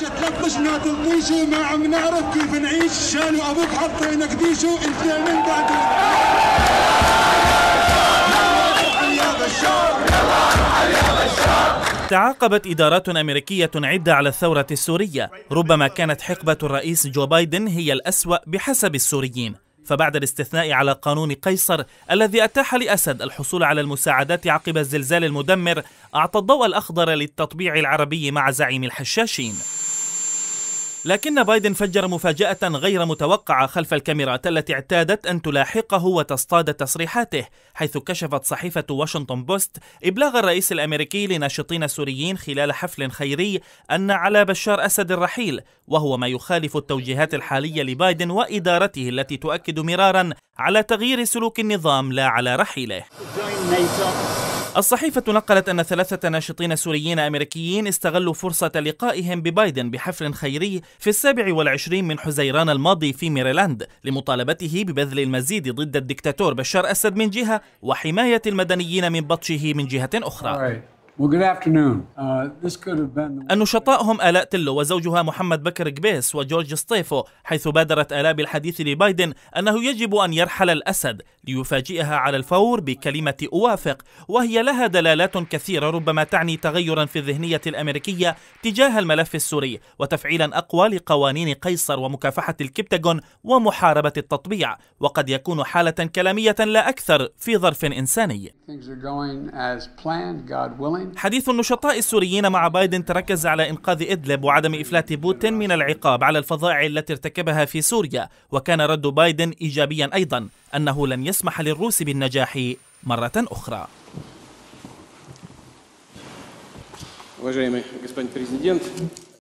جت لطشنا تلطيشو ما عم نعرف كيف نعيش شالوا ابوك حطينا ديشو انت من تعاقبت إدارات أمريكية عدة على الثورة السورية ربما كانت حقبة الرئيس جو بايدن هي الأسوأ بحسب السوريين فبعد الاستثناء على قانون قيصر الذي أتاح لأسد الحصول على المساعدات عقب الزلزال المدمر أعطى الضوء الأخضر للتطبيع العربي مع زعيم الحشاشين لكن بايدن فجر مفاجأة غير متوقعة خلف الكاميرات التي اعتادت أن تلاحقه وتصطاد تصريحاته حيث كشفت صحيفة واشنطن بوست إبلاغ الرئيس الأمريكي لناشطين سوريين خلال حفل خيري أن على بشار أسد الرحيل وهو ما يخالف التوجيهات الحالية لبايدن وإدارته التي تؤكد مرارا على تغيير سلوك النظام لا على رحيله الصحيفة نقلت أن ثلاثة ناشطين سوريين أمريكيين استغلوا فرصة لقائهم ببايدن بحفل خيري في السابع والعشرين من حزيران الماضي في ميريلاند لمطالبته ببذل المزيد ضد الدكتاتور بشار أسد من جهة وحماية المدنيين من بطشه من جهة أخرى Uh, النشطاء هم آلاء تلو وزوجها محمد بكر قبيس وجورج ستيفو حيث بادرت آلاء بالحديث لبايدن أنه يجب أن يرحل الأسد ليفاجئها على الفور بكلمة أوافق وهي لها دلالات كثيرة ربما تعني تغيرا في الذهنية الأمريكية تجاه الملف السوري وتفعيلا أقوى لقوانين قيصر ومكافحة الكبتاغون ومحاربة التطبيع وقد يكون حالة كلامية لا أكثر في ظرف إنساني حديث النشطاء السوريين مع بايدن تركز على إنقاذ إدلب وعدم إفلات بوتين من العقاب على الفظائع التي ارتكبها في سوريا وكان رد بايدن إيجابيا أيضا أنه لن يسمح للروس بالنجاح مرة أخرى